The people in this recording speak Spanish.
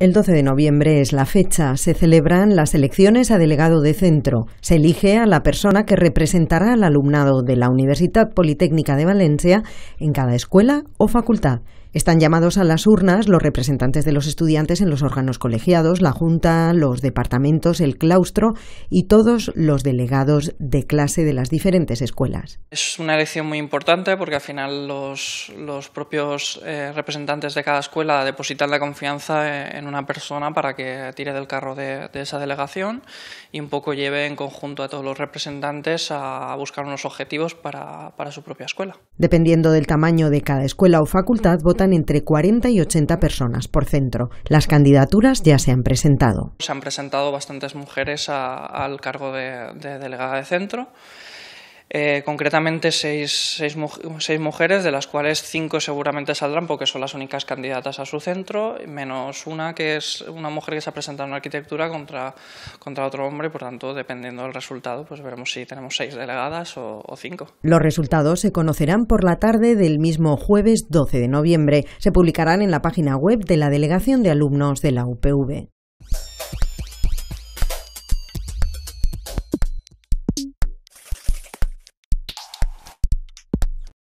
El 12 de noviembre es la fecha. Se celebran las elecciones a delegado de centro. Se elige a la persona que representará al alumnado de la Universidad Politécnica de Valencia en cada escuela o facultad. Están llamados a las urnas los representantes de los estudiantes en los órganos colegiados, la Junta, los departamentos, el claustro y todos los delegados de clase de las diferentes escuelas. Es una elección muy importante porque al final los, propios eh, representantes de cada escuela depositan la confianza eh, en una persona para que tire del carro de, esa delegación y un poco lleve en conjunto a todos los representantes a buscar unos objetivos para, para su propia escuela. Dependiendo del tamaño de cada escuela o facultad, votan entre 40 y 80 personas por centro. Las candidaturas ya se han presentado. Se han presentado bastantes mujeres al cargo de delegada de centro. Eh, concretamente seis, mujeres, de las cuales cinco seguramente saldrán porque son las únicas candidatas a su centro, menos una que es una mujer que se ha presentado en arquitectura contra, contra otro hombre, por tanto, dependiendo del resultado, pues veremos si tenemos seis delegadas o, o cinco. Los resultados se conocerán por la tarde del mismo jueves 12 de noviembre. Se publicarán en la página web de la Delegación de Alumnos de la UPV.